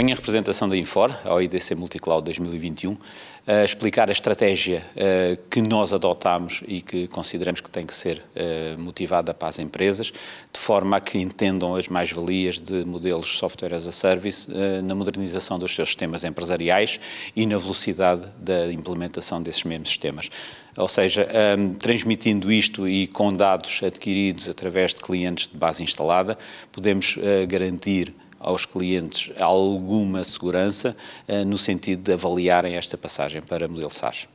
Venho em representação da Infor, ao IDC Multicloud 2021, a explicar a estratégia eh, que nós adotámos e que consideramos que tem que ser eh, motivada para as empresas, de forma a que entendam as mais-valias de modelos software as a service eh, na modernização dos seus sistemas empresariais e na velocidade da implementação desses mesmos sistemas. Ou seja, ehm, transmitindo isto e com dados adquiridos através de clientes de base instalada, podemos garantir aos clientes alguma segurança eh, no sentido de avaliarem esta passagem para modelo SaaS.